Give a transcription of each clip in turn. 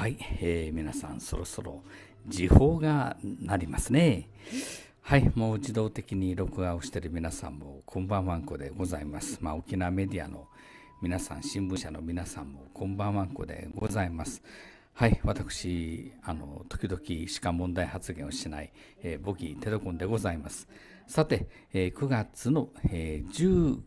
はい、えー、皆さんそろそろ時報がなりますね。はい、もう自動的に録画をしている皆さんもこんばんはんこでございます。まあ、沖縄メディアの皆さん、新聞社の皆さんもこんばんはんこでございます。はい、私、あの、時々しか問題発言をしない、えー、ボギーテレコンでございます。さて、えー、9月の、えー、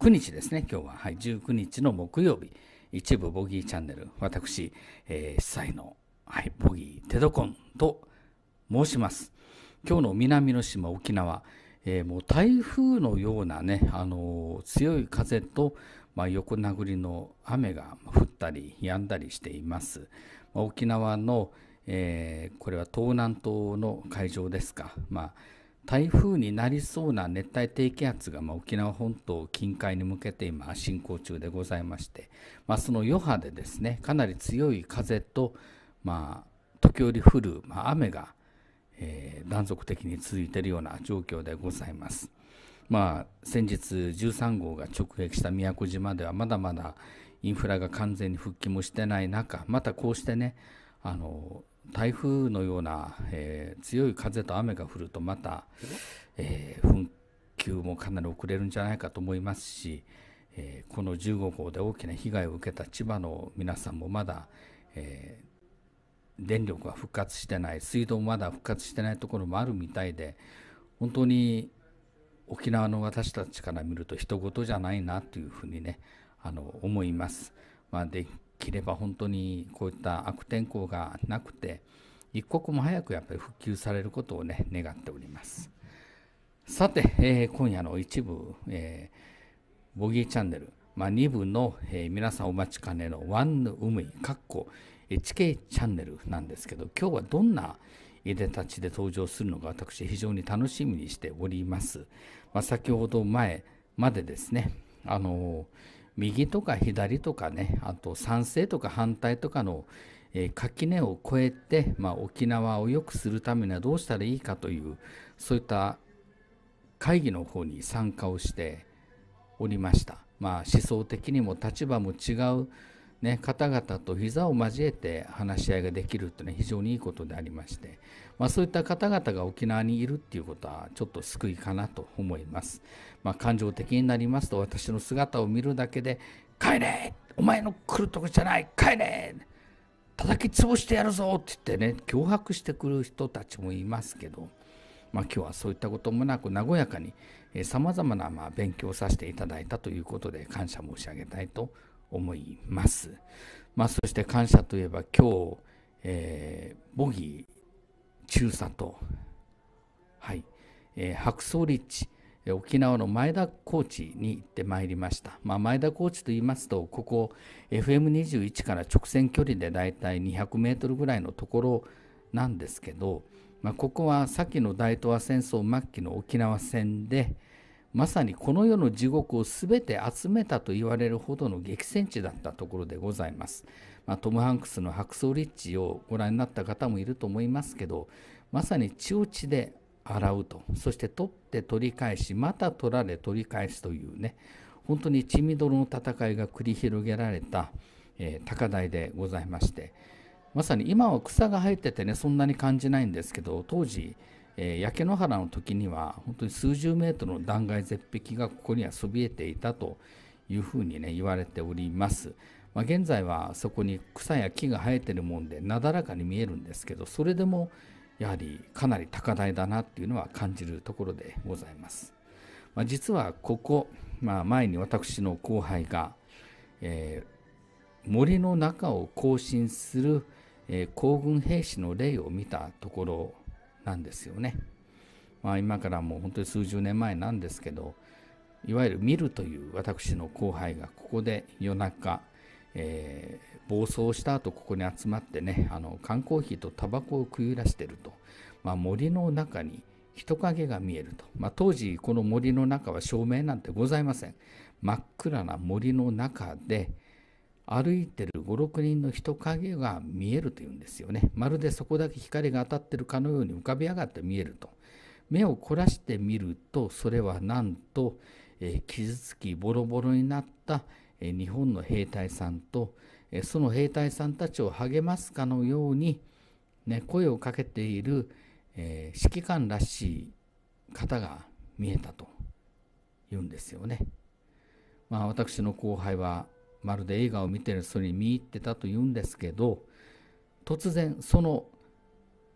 19日ですね、今日は、はい、19日の木曜日。一部ボギーチャンネル、私、えー、主催の、はい、ボギーテドコンと申します。今日の南の島沖縄、えー、もう台風のようなね、あのー、強い風と、まあ、横殴りの雨が降ったり止んだりしています。まあ、沖縄の、えー、これは東南東の海上ですか、まあ台風になりそうな熱帯低気圧が、まあ、沖縄本島近海に向けて今進行中でございまして、まあ、その余波でですねかなり強い風と、まあ、時折降る、ま雨が、えー、断続的に続いているような状況でございます。まあ、先日13号が直撃した宮古島ではまだまだインフラが完全に復帰もしてない中またこうしてねあの台風のような、えー、強い風と雨が降るとまた、えー、紛糾もかなり遅れるんじゃないかと思いますし、えー、この15号で大きな被害を受けた千葉の皆さんもまだ、えー、電力が復活してない水道もまだ復活してないところもあるみたいで本当に沖縄の私たちから見ると人事じゃないなというふうにねあの思います。まあ、で切れば本当にこういった悪天候がなくて一刻も早くやっぱり復旧されることをね願っておりますさて、えー、今夜の一部、えー、ボギーチャンネル、まあ、2部の、えー、皆さんお待ちかねのワンヌウムイかっこ HK チャンネルなんですけど今日はどんないでたちで登場するのが私非常に楽しみにしております、まあ、先ほど前までですねあのー右とか左とかねあと賛成とか反対とかの、え垣根を越えて、まあ、沖縄を良くするためにはどうしたらいいかというそういった会議の方に参加をしておりました。まあ、思想的にも立場も違うね、方々と膝を交えて話し合いができるというのは非常にいいことでありまして、まあ、そういった方々が沖縄にいるっていうことはちょっと救いかなと思います、まあ、感情的になりますと私の姿を見るだけで「帰れお前の来るとこじゃない帰れ!」叩き潰してやるぞって言ってね脅迫してくる人たちもいますけど、まあ、今日はそういったこともなく和やかにさまざまなま勉強をさせていただいたということで感謝申し上げたいと思います。思います。まあ、そして感謝といえば今日、えー、ボギー中佐と、はいえー、白草立地沖縄の前田コーチに行ってまいりました、まあ、前田コーチと言いますとここ FM21 から直線距離でだいたい 200m ぐらいのところなんですけど、まあ、ここはさっきの大東亜戦争末期の沖縄戦で、まさにこの世の地獄を全て集めたと言われるほどの激戦地だったところでございます。まあ、トム・ハンクスの「白装リッチ」をご覧になった方もいると思いますけどまさに血を血で洗うとそして取って取り返しまた取られ取り返すというね本当に血みどろの戦いが繰り広げられた、えー、高台でございましてまさに今は草が生えててねそんなに感じないんですけど当時えー、焼け野原の時には本当に数十メートルの断崖絶壁がここにはそびえていたというふうにね言われております。まあ、現在はそこに草や木が生えてるもんでなだらかに見えるんですけどそれでもやはりかなり高台だなっていうのは感じるところでございます。まあ、実はここ、まあ、前に私の後輩が、えー、森の中を行進する、えー、行軍兵士の霊を見たところなんですよね。まあ、今からもう本当に数十年前なんですけどいわゆる見るという私の後輩がここで夜中、えー、暴走した後ここに集まってねあの缶コーヒーとタバコを食いらしてると、まあ、森の中に人影が見えると、まあ、当時この森の中は照明なんてございません真っ暗な森の中で、歩いてる5、6人の人影が見えるというんですよね。まるでそこだけ光が当たってるかのように浮かび上がって見えると。目を凝らしてみると、それはなんと、えー、傷つきボロボロになった、えー、日本の兵隊さんと、えー、その兵隊さんたちを励ますかのように、ね、声をかけている、え指揮官らしい方が見えたというんですよね。まあ、私の後輩はまるで映画を見てる人に見入ってたというんですけど突然その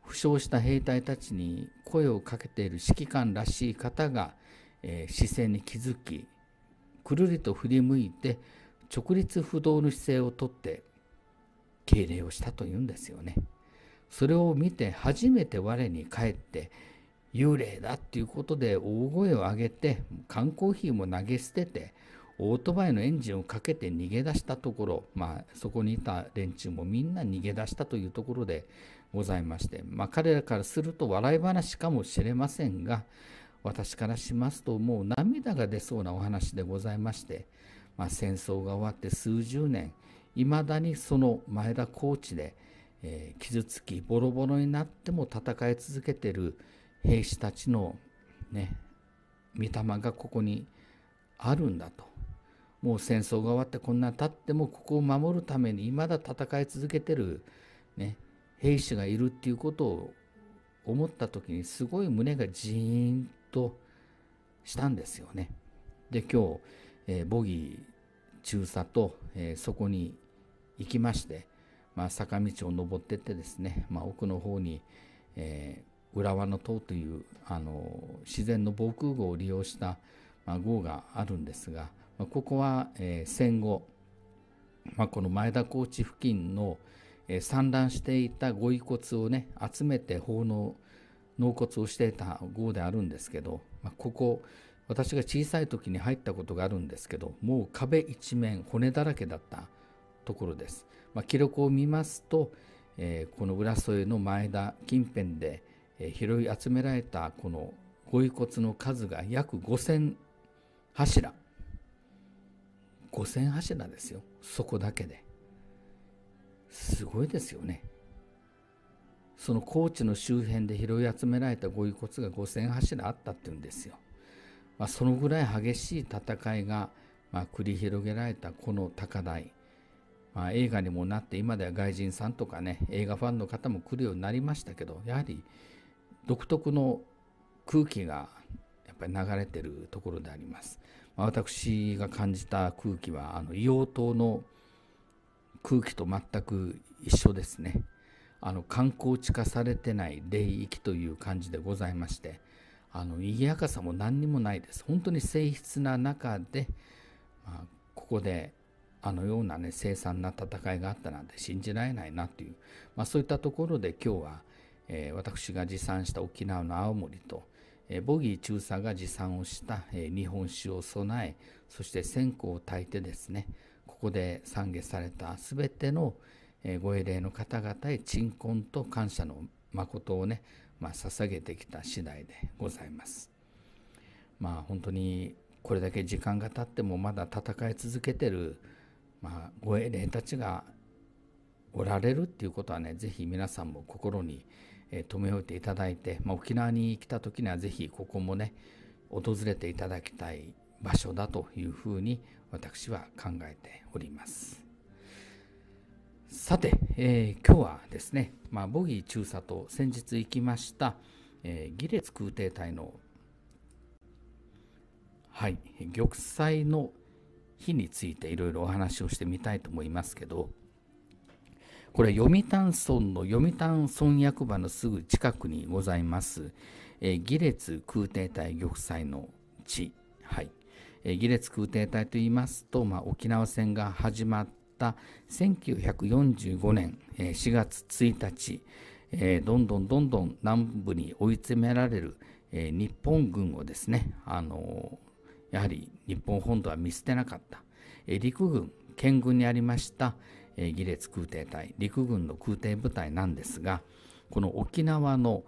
負傷した兵隊たちに声をかけている指揮官らしい方が、えー、視線に気づきくるりと振り向いて直立不動の姿勢をとって敬礼をしたというんですよね。それを見て初めて我に返って幽霊だっていうことで大声を上げて缶コーヒーも投げ捨ててオートバイのエンジンをかけて逃げ出したところ、まあ、そこにいた連中もみんな逃げ出したというところでございまして、まあ、彼らからすると笑い話かもしれませんが私からしますともう涙が出そうなお話でございまして、まあ、戦争が終わって数十年いまだにその前田コーチで、えー、傷つきボロボロになっても戦い続けている兵士たちのね御霊がここにあるんだともう戦争が終わってこんな経ってもここを守るためにまだ戦い続けてる、ね、兵士がいるっていうことを思った時にすごい胸がジーンとしたんですよね。で今日、えー、ボギー中佐と、えー、そこに行きまして、まあ、坂道を登ってってですね、まあ、奥の方に、えー、浦和の塔というあの自然の防空壕を利用した、まあ、壕があるんですが、ここは戦後、まあ、この前田高地付近の散乱していたご遺骨をね集めて奉納納骨をしていた壕であるんですけど、まあ、ここ私が小さい時に入ったことがあるんですけどもう壁一面骨だらけだったところです、まあ、記録を見ますと、えー、この浦添の前田近辺で、えー、拾い集められたこのご遺骨の数が約5,000柱5,000柱ですよそこだけですごいですよねその高知の周辺で拾い集められたご遺骨が5,000柱あったっていうんですよ、まあ、そのぐらい激しい戦いが、まあ、繰り広げられたこの高台、まあ、映画にもなって今では外人さんとかね映画ファンの方も来るようになりましたけどやはり独特の空気がやっぱり流れてるところであります。私が感じた空気はあの硫黄島の空気と全く一緒ですねあの観光地化されてない霊域という感じでございましてあの賑やかさも何にもないです本当に静筆な中で、まあ、ここであのようなね凄惨な戦いがあったなんて信じられないなという、まあ、そういったところで今日は、えー、私が持参した沖縄の青森とボギー中佐が持参をした日本酒を備えそして線香を焚いてですねここで懺下された全てのご英霊の方々へ鎮魂と感謝の誠をね、まあ、捧げてきた次第でございます。まあ本当にこれだけ時間が経ってもまだ戦い続けてる、まあ、ご英霊たちがおられるっていうことはね是非皆さんも心にえ留め置いていただいて、まあ、沖縄に来た時にはぜひここもね訪れていただきたい場所だというふうに私は考えております。さて、えー、今日はですね、まあ、ボギー中佐と先日行きました、えー、ギレツ空挺隊の、はい、玉砕の日についていろいろお話をしてみたいと思いますけど、これ読谷村の読谷村役場のすぐ近くにございます、えー、列空挺隊玉砕の地、はいえー、ギレツ空挺隊といいますと、まあ、沖縄戦が始まった1945年、えー、4月1日、えー、どんどんどんどん南部に追い詰められる、えー、日本軍をですね、あのー、やはり日本本土は見捨てなかった、えー、陸軍、県軍にありました、え列空挺隊陸軍の空挺部隊なんですがこの沖縄の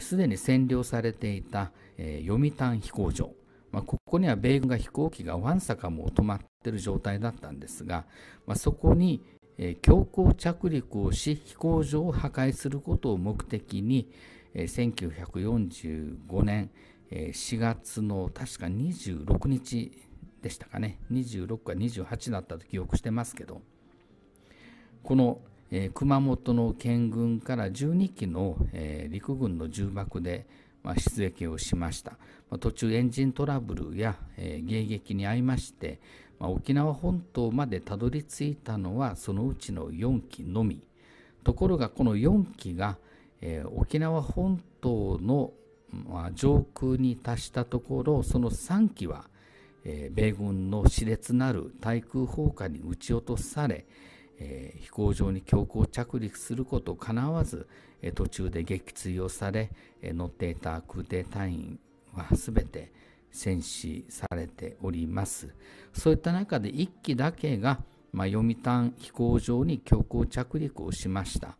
すで、に占領されていた、読谷飛行場、まあ、ここには米軍が飛行機がわんさかも止まっている状態だったんですが、まあ、そこに、強行着陸をし飛行場を破壊することを目的に、1945年、4月の確か26日でしたかね26か28だったと記憶してますけどこの、えー、熊本の県軍から12機の、えー、陸軍の重爆で、まあ、出撃をしました、まあ、途中エンジントラブルや、えー、迎撃に遭いまして、まあ、沖縄本島までたどり着いたのはそのうちの4機のみところがこの4機が、えー、沖縄本島の、まあ、上空に達したところその3機は、え米軍の熾烈なる対空砲火に撃ち落とされ、えー、飛行場に強行着陸することかなわず、えー、途中で撃墜をされ、えー、乗っていた空挺隊員は全て戦死されておりますそういった中で1機だけが、まあ、読谷飛行場に強行着陸をしました、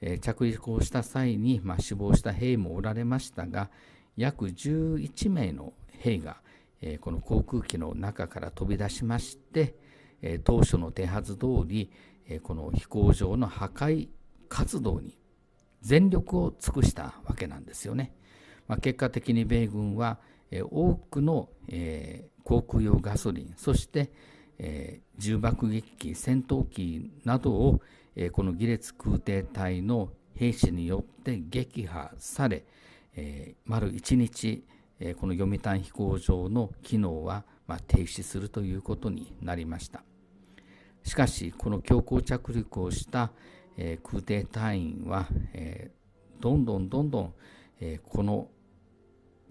え着陸をした際に、まあ、死亡した兵もおられましたが約11名の兵が、えこの航空機の中から飛び出しまして、当初の手はず通りこの飛行場の破壊活動に全力を尽くしたわけなんですよね。まあ、結果的に米軍は多くの航空用ガソリンそして重爆撃機戦闘機などをこのギレ空挺隊の兵士によって撃破され丸1日この読谷飛行場の機能は停止するということになりました。しかしこの強行着陸をした、えー、空挺隊員は、えー、どんどんどんどん、えー、この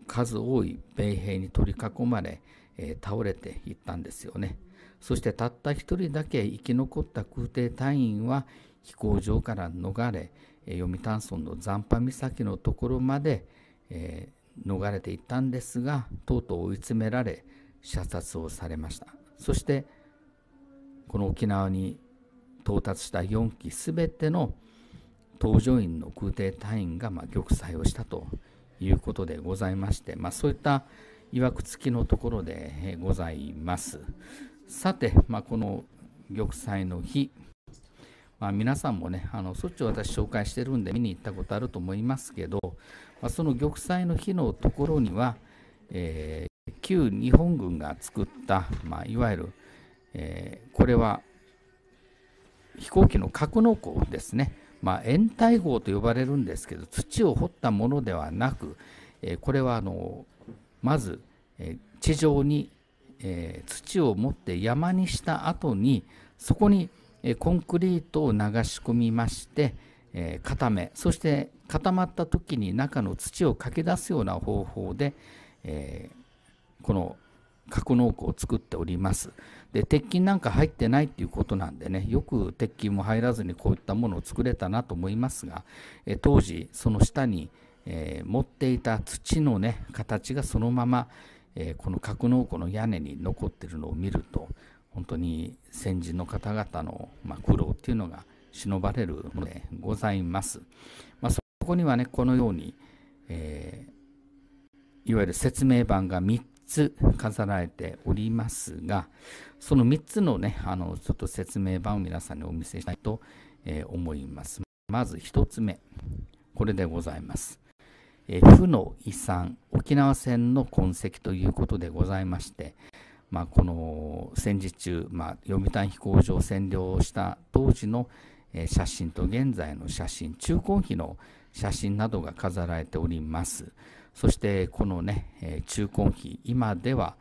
数多い米兵に取り囲まれ、えー、倒れていったんですよねそしてたった一人だけ生き残った空挺隊員は飛行場から逃れ、えー、読谷村の残波岬のところまで、えー、逃れていったんですがとうとう追い詰められ射殺をされましたそしてこの沖縄に到達した4機すべての搭乗員の空挺隊員がま玉砕をしたということでございまして、まあ、そういったいわくつきのところでございます。さて、まあ、この玉砕の日、まあ、皆さんもね、あのそっちを私紹介してるんで見に行ったことあると思いますけど、まあ、その玉砕の日のところには、えー、旧日本軍が作った、まあ、いわゆるえー、これは飛行機の格納庫ですね、まあ、延滞壕と呼ばれるんですけど土を掘ったものではなく、えー、これはあのまず、えー、地上に、えー、土を持って山にした後にそこに、えー、コンクリートを流し込みまして、えー、固めそして固まった時に中の土をかき出すような方法で、えー、この格納庫を作っております。で鉄筋なんか入ってないっていうことなんでねよく鉄筋も入らずにこういったものを作れたなと思いますが、当時その下に、えー、持っていた土のね形がそのまま、えー、この格納庫の屋根に残ってるのを見ると本当に先人の方々の、まあ、苦労っていうのが忍ばれるのでございます。まあ、そこにはねこのように、えー、いわゆる説明版が3つ飾られておりますがその3つのね、あの、ちょっと説明版を皆さんにお見せしたいと思います。まず1つ目、これでございます。え負の遺産、沖縄戦の痕跡ということでございまして、まあ、この戦時中、まあ、読谷飛行場を占領した当時の写真と現在の写真、中高碑の写真などが飾られております。そしてこのね、中高碑、今では、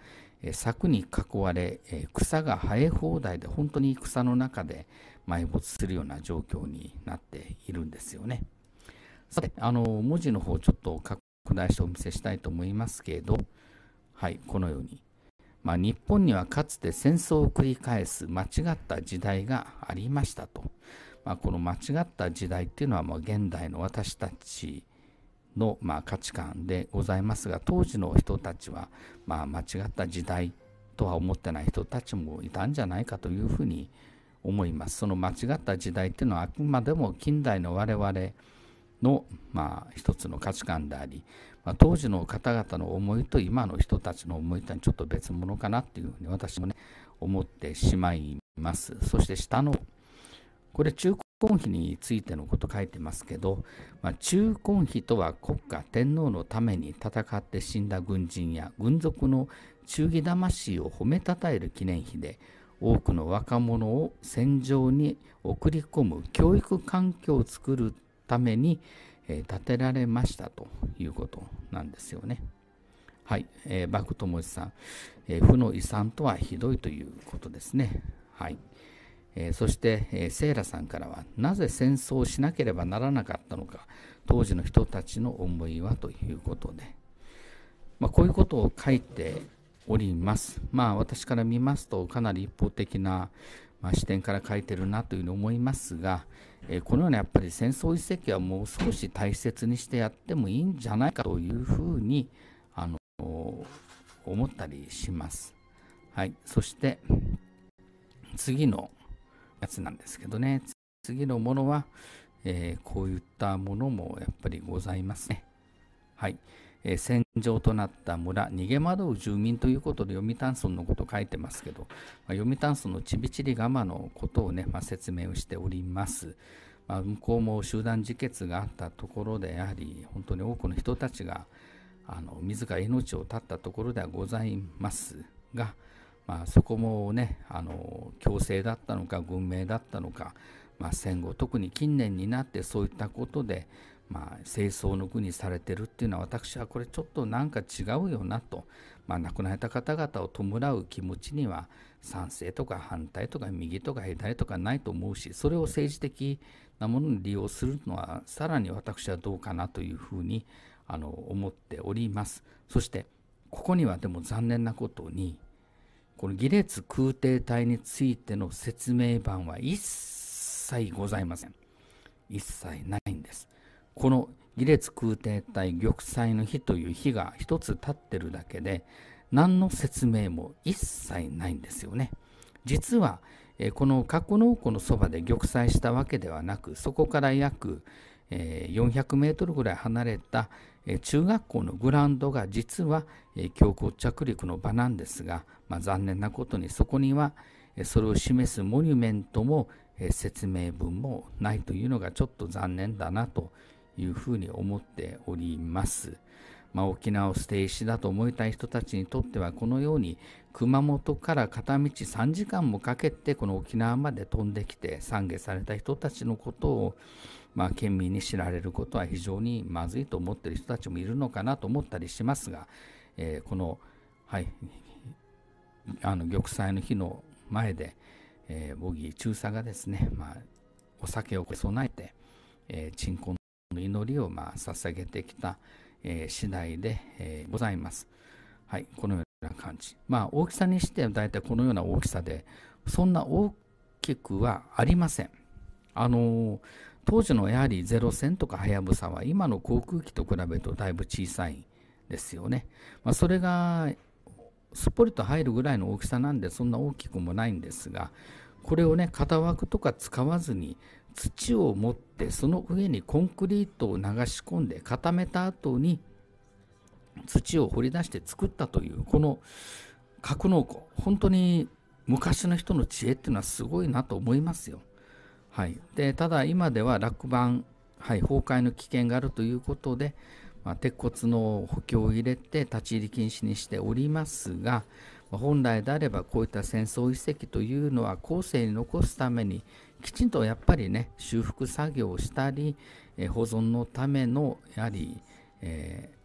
柵に囲われ草が生え放題で本当に草の中で埋没するような状況になっているんですよね。さてあの文字の方ちょっと拡大してお見せしたいと思いますけれどはいこのように、まあ、日本にはかつて戦争を繰り返す間違った時代がありましたと、まあ、この間違った時代っていうのはう現代の私たちの、まあ、価値観でございますが当時の人たちは、まあ、間違った時代とは思ってない人たちもいたんじゃないかというふうに思いますその間違った時代っていうのはあくまでも近代の我々の、まあ、一つの価値観であり、まあ、当時の方々の思いと今の人たちの思いというのはちょっと別物かなっていうふうに私もね思ってしまいますそして下のこれ中婚費についてのこと書いてますけど、まあ、中婚費とは国家天皇のために戦って死んだ軍人や軍属の忠義魂を褒めたたえる記念碑で多くの若者を戦場に送り込む教育環境を作るために、え建てられましたということなんですよね。はい、えー、バクトモさん、えー、負の遺産とはひどいということですね。はい。えそして、えセーラさんからはなぜ戦争をしなければならなかったのか当時の人たちの思いはということで、まあ、こういうことを書いておりますまあ私から見ますとかなり一方的な、ま視点から書いてるなというふうに思いますが、えこのようなやっぱり戦争遺跡はもう少し大切にしてやってもいいんじゃないかというふうにあの思ったりします。はい、そして次のやつなんですけどね。次のものは、えー、こういったものもやっぱりございますね。はい。えー、戦場となった村、逃げ惑う住民ということで読谷村のこと書いてますけど、まあ、読谷村のちびちり釜のことをね、まあ、説明をしております。まあ、向こうも集団自決があったところで、やはり本当に多くの人たちが、あの自ら命を絶ったところではございますが、まあ、そこもねあの強制だったのか文明だったのか、まあ、戦後特に近年になってそういったことで、まあ、清掃の具にされてるっていうのは私はこれちょっとなんか違うよなと、まあ、亡くなった方々を弔う気持ちには賛成とか反対とか右とか左とかないと思うしそれを政治的なものに利用するのはさらに私はどうかなというふうにあの思っております。そしてここにはでも残念なことにこのギレ空挺隊についての説明版は一切ございません。一切ないんです。このギレ空挺隊玉砕の日という日が一つ立ってるだけで、何の説明も一切ないんですよね。実は、この格納庫のそばで玉砕したわけではなく、そこから約400メートルぐらい離れた中学校のグラウンドが実は強行着陸の場なんですが、まあ、残念なことにそこにはそれを示すモニュメントも説明文もないというのがちょっと残念だなというふうに思っております。まあ、沖縄を捨て石だと思いたい人たちにとってはこのように熊本から片道3時間もかけてこの沖縄まで飛んできて懺悔された人たちのことを、まあ、県民に知られることは非常にまずいと思っている人たちもいるのかなと思ったりしますが、えー、この、はい、あの玉砕の日の前で、えー、ボギー中佐がですね、まあ、お酒を備えて、えー、鎮魂の祈りをまあ捧げてきた、えー、次第で、えー、ございます。はい、このような感じ。まあ、大きさにして大体このような大きさで、そんな大きくはありません。あのー、当時のやはりゼロ戦とかはやぶさは今の航空機と比べるとだいぶ小さいですよね。まあ、それがすっぽりと入るぐらいの大きさなんでそんな大きくもないんですがこれをね型枠とか使わずに土を持ってその上にコンクリートを流し込んで固めた後に土を掘り出して作ったというこの格納庫本当に昔の人の知恵っていうのはすごいなと思いますよ。はい、でただ今では落盤、はい、崩壊の危険があるということで、まあ、鉄骨の補強を入れて立ち入り禁止にしておりますが本来であればこういった戦争遺跡というのは後世に残すためにきちんとやっぱりね修復作業をしたり保存のためのやはり、えー、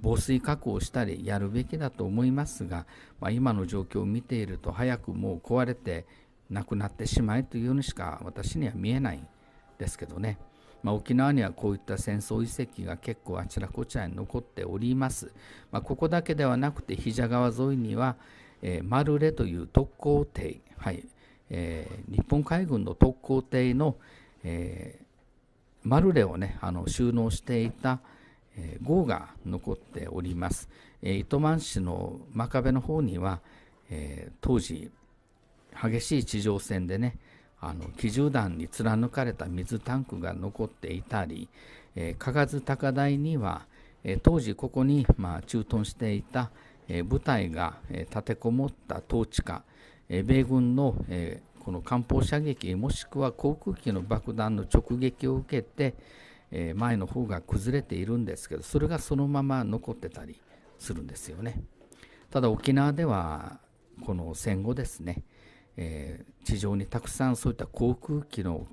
防水加工をしたりやるべきだと思いますが、まあ、今の状況を見ていると早くもう壊れてなくなってしまえというのしか私には見えないですけどね。まあ、沖縄にはこういった戦争遺跡が結構あちらこちらに残っております、まあ、ここだけではなくて膝謝川沿いには、えー、マルレという特攻艇、はいえー、日本海軍の特攻艇の、えー、マルレを、ね、あの収納していた、えー、号が残っております、えー、糸満市の真壁の方には、えー、当時激しい地上戦でねあの機銃弾に貫かれた水タンクが残っていたり、えー、加賀津高台には、えー、当時ここに、まあ、駐屯していた、えー、部隊が、えー、立てこもった統治下、えー、米軍の、えー、この艦砲射撃もしくは航空機の爆弾の直撃を受けて、えー、前の方が崩れているんですけどそれがそのまま残ってたりするんですよね。ただ沖縄ではこの戦後ですねえー、地上にたくさんそういった航空機の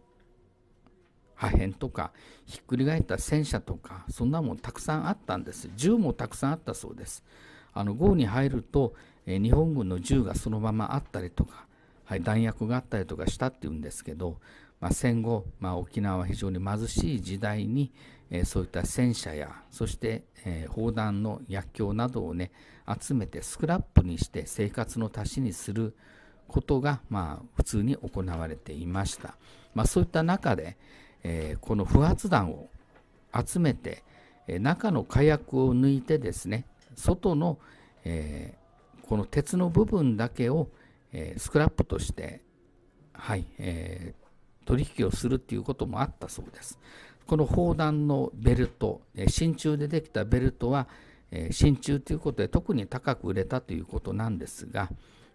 破片とかひっくり返った戦車とかそんなもんたくさんあったんです銃もたくさんあったそうですあの号に入ると、えー、日本軍の銃がそのままあったりとか、はい、弾薬があったりとかしたっていうんですけど、まあ、戦後、まあ、沖縄は非常に貧しい時代に、えー、そういった戦車やそして、えー、砲弾の薬莢などをね集めてスクラップにして生活の足しにすることが、まあ、普通に行われていました。まあ、そういった中で、えー、この不発弾を集めて、えー、中の火薬を抜いてですね、外の、えー、この鉄の部分だけを、えスクラップとして、はい、え取引をするっていうこともあったそうです。この砲弾のベルト、え真鍮でできたベルトは、え真鍮ということで特に高く売れたということなんですが、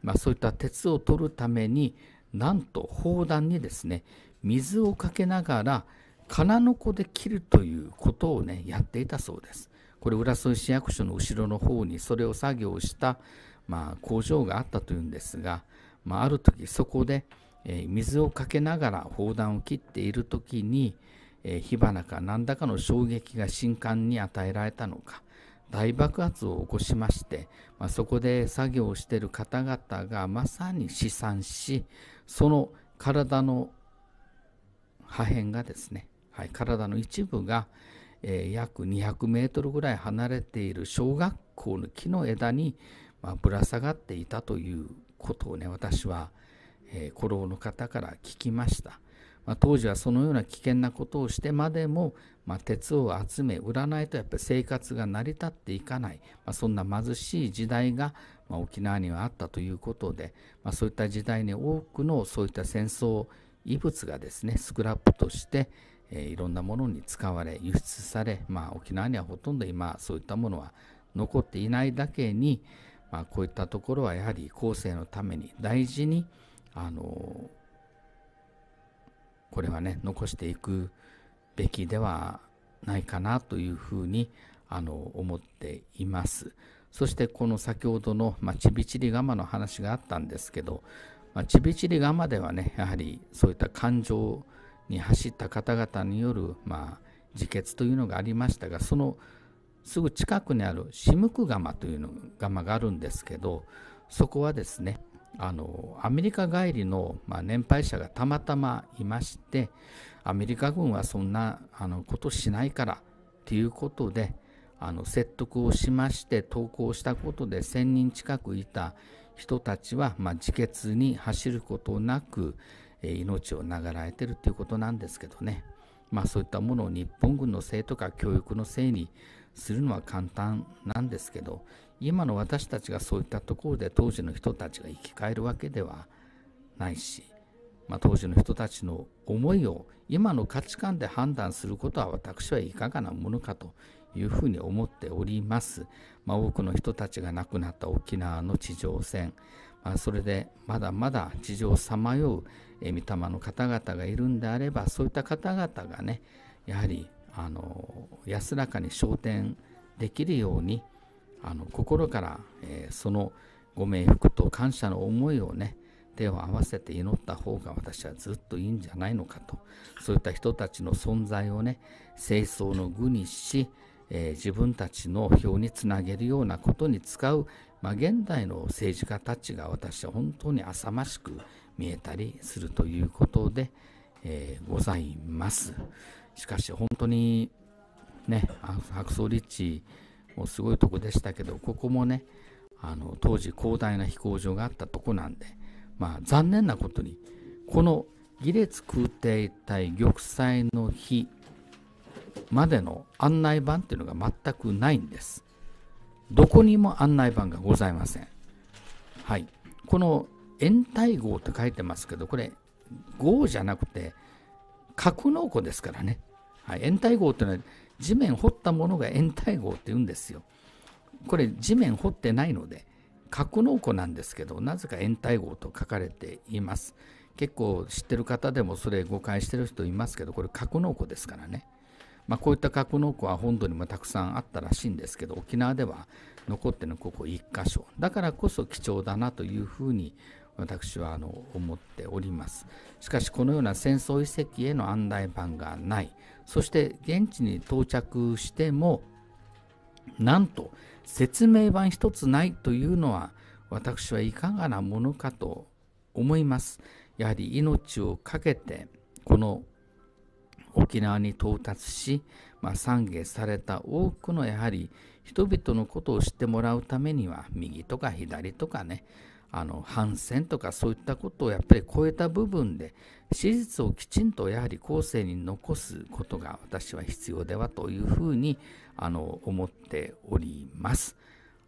まあ、そういった鉄を取るためになんと砲弾にですね水をかけながら金の子で切るということをねやっていたそうです。これ浦添市役所の後ろの方にそれを作業した、まあ、工場があったというんですが、まあ、ある時そこで、えー、水をかけながら砲弾を切っている時に、えー、火花か何らかの衝撃が新刊に与えられたのか大爆発を起こしまして、まあ、そこで作業をしている方々がまさに試算しその体の破片がですね、はい、体の一部が、えー、約200メートルぐらい離れている小学校の木の枝に、まあ、ぶら下がっていたということをね私は、えー、古老の方から聞きました。まあ、当時はそのような危険なことをしてまでも、まあ、鉄を集め売らないとやっぱり生活が成り立っていかない、まあ、そんな貧しい時代が、ま沖縄にはあったということで、まそういった時代に多くのそういった戦争遺物がですねスクラップとして、えー、いろんなものに使われ輸出され、ま沖縄にはほとんど今そういったものは残っていないだけに、まこういったところはやはり後世のために大事にあのこれはね残していくべきではないかなというふうにあの思っています。そしてこの先ほどの、まあ、ちびちりガマの話があったんですけど、まあ、ちびちりガマではねやはりそういった感情に走った方々による、まあ、自決というのがありましたがそのすぐ近くにあるシムクガマというのガマがあるんですけどそこはですねあのアメリカ帰りの、まあ、年配者がたまたまいましてアメリカ軍はそんなあのことしないからということであの説得をしまして投稿したことで1,000人近くいた人たちは、まあ、自決に走ることなく、えー、命を長らえてるということなんですけどね、まあ、そういったものを日本軍のせいとか教育のせいにするのは簡単なんですけど今の私たちがそういったところで当時の人たちが生き返るわけではないし、まあ、当時の人たちの思いを今の価値観で判断することは私はいかがなものかというふうに思っております。まあ、多くの人たちが亡くなった沖縄の地上戦、まあ、それでまだまだ地上をさまよう御霊の方々がいるんであればそういった方々がねやはりあの安らかに昇天できるようにあの心から、えー、そのご冥福と感謝の思いをね手を合わせて祈った方が私はずっといいんじゃないのかとそういった人たちの存在をね清掃の具にし、えー、自分たちの票につなげるようなことに使う、まあ、現代の政治家たちが私は本当に浅ましく見えたりするということで、えー、ございます。しかし本当にね白リ立チもうすごいとこでしたけどここもねあの当時広大な飛行場があったとこなんでまあ残念なことにこの儀列空挺隊玉砕の日までの案内板っていうのが全くないんです。どこにも案内板がございません。はい。この延滞号って書いてますけど、これ、号じゃなくて、格納庫ですからね。はい、延滞号っていうのは、地面掘ったものが延滞号って言うんですよ。これ地面掘ってないので格納庫なんですけどなぜか延滞号と書かれています。結構知ってる方でもそれ誤解してる人いますけどこれ格納庫ですからね。まあ、こういった格納庫は本土にもたくさんあったらしいんですけど沖縄では残ってるのここ1箇所だからこそ貴重だなというふうに私はあの思っておりますしかしこのような戦争遺跡への案内板がないそして現地に到着してもなんと説明板一つないというのは私はいかがなものかと思いますやはり命を懸けてこの沖縄に到達し、まあ、懺悔された多くのやはり人々のことを知ってもらうためには右とか左とかねあの反戦とかそういったことをやっぱり超えた部分で史実をきちんとやはり後世に残すことが私は必要ではというふうにあの思っております。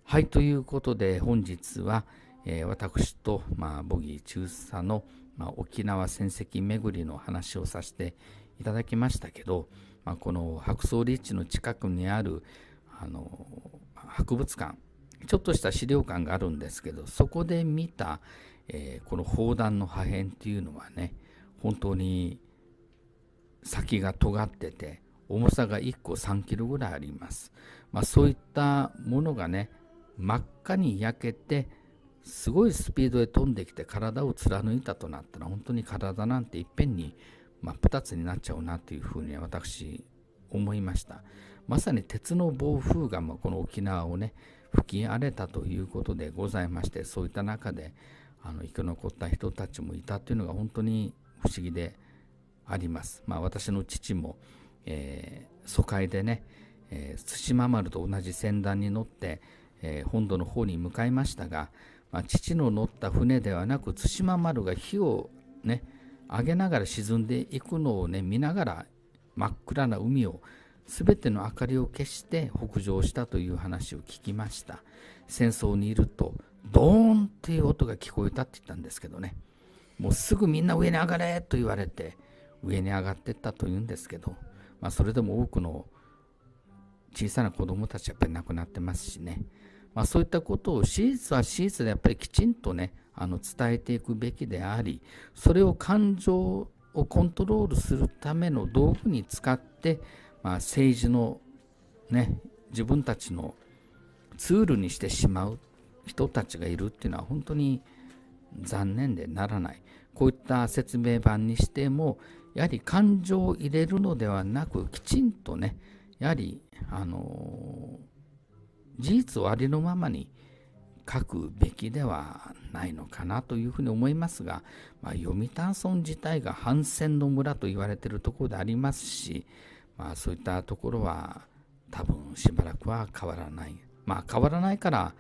はいということで本日は、えー、私と、まあ、ボギー中佐の、まあ、沖縄戦跡巡りの話をさせていただきましたけど、まあ、この白草立地の近くにあるあの博物館ちょっとした資料館があるんですけどそこで見た、えー、この砲弾の破片っていうのはね本当に先が尖ってて重さが1個3キロぐらいあります、まあ、そういったものがね真っ赤に焼けてすごいスピードで飛んできて体を貫いたとなったら本当に体なんていっぺんに真っ二つになっちゃうなというふうに私思いましたまさに鉄の暴風がこの沖縄をね吹き荒れたということでございましてそういった中であの生き残った人たちもいたというのが本当に不思議であります。まあ、私の父も、えー、疎開でね、えー、対馬丸と同じ船団に乗って、えー、本土の方に向かいましたが、まあ、父の乗った船ではなく対馬丸が火をね上げながら沈んでいくのをね見ながら真っ暗な海を全ての明かりを消して北上したという話を聞きました戦争にいるとドーンっていう音が聞こえたって言ったんですけどねもうすぐみんな上に上がれと言われて上に上がってったというんですけど、まあ、それでも多くの小さな子どもたちはやっぱり亡くなってますしね、まあ、そういったことを史実は史実でやっぱりきちんとねあの伝えていくべきでありそれを感情をコントロールするための道具に使ってまあ、政治のね自分たちのツールにしてしまう人たちがいるっていうのは本当に残念でならないこういった説明版にしてもやはり感情を入れるのではなくきちんとねやはりあの事実をありのままに書くべきではないのかなというふうに思いますが、まあ、読谷村自体が反戦の村と言われているところでありますしまあ、そういったところは多分しばらくは変わらない。まあ変わらないから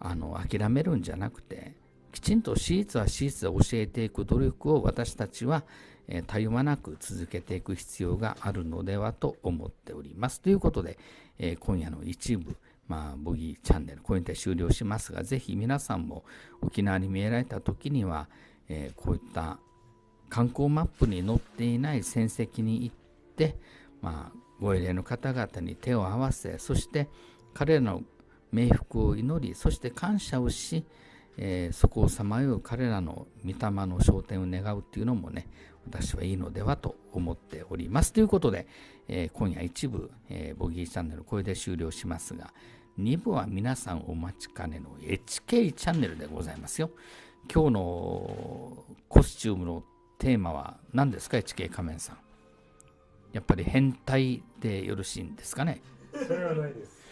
あの諦めるんじゃなくてきちんと私立は私立で教えていく努力を私たちは、えー、たゆまなく続けていく必要があるのではと思っております。ということで、えー、今夜の一部、まあ、ボギーチャンネル、これにて終了しますが、ぜひ皆さんも沖縄に見えられた時には、えー、こういった観光マップに載っていない戦績に行って、まあ、ご入礼の方々に手を合わせそして彼らの冥福を祈りそして感謝をし、えー、そこをさまよう彼らの御霊の昇天を願うっていうのもね私はいいのではと思っておりますということで、えー、今夜一部、えー、ボギーチャンネルこれで終了しますが2部は皆さんお待ちかねの HK チャンネルでございますよ今日のコスチュームのテーマは何ですか HK 仮面さんやっぱり変態でよろしいんですかねそれはないです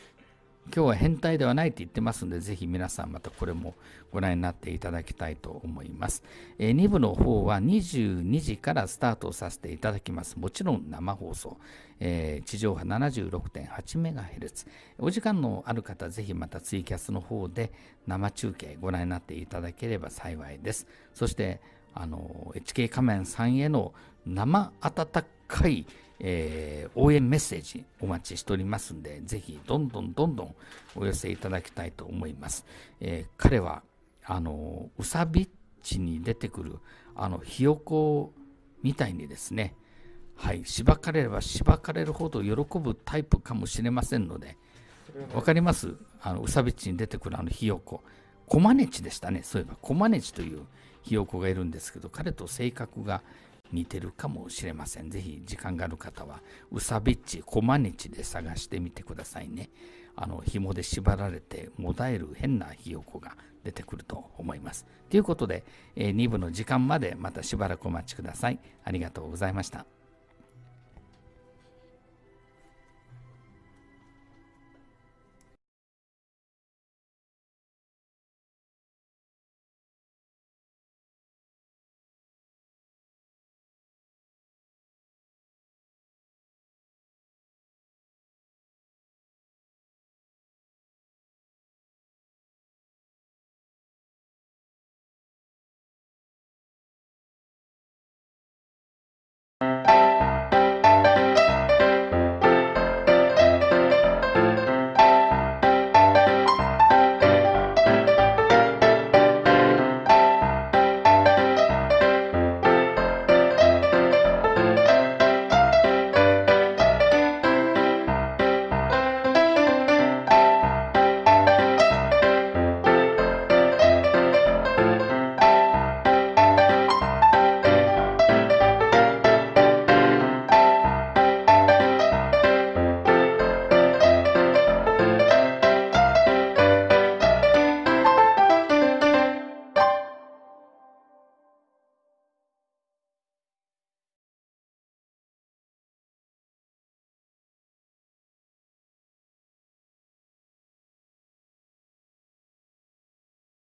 今日は変態ではないって言ってますので、ぜひ皆さんまたこれもご覧になっていただきたいと思います。えー、2部の方は22時からスタートさせていただきます。もちろん生放送。えー、地上波 76.8MHz。お時間のある方、ぜひまたツイキャスの方で生中継ご覧になっていただければ幸いです。そして、あの、HK 仮面さんへの生温かいえー、応援メッセージお待ちしておりますんで、ぜひどんどんどんどんお寄せいただきたいと思います。えー、彼は、あの、うさびっちに出てくる、あの、ひよこみたいにですね、はい、しばかれればしばかれるほど喜ぶタイプかもしれませんので、わかりますあの、うさびっちに出てくるあのひよこ。コマネチでしたね。そういえば、コマネチというひよこがいるんですけど、彼と性格が似てるかもしれません。ぜひ時間がある方は、うさビっち、こまにちで探してみてくださいね。あの、紐で縛られて、もだえる変なひよこが出てくると思います。ということで、え2部の時間までまたしばらくお待ちください。ありがとうございました。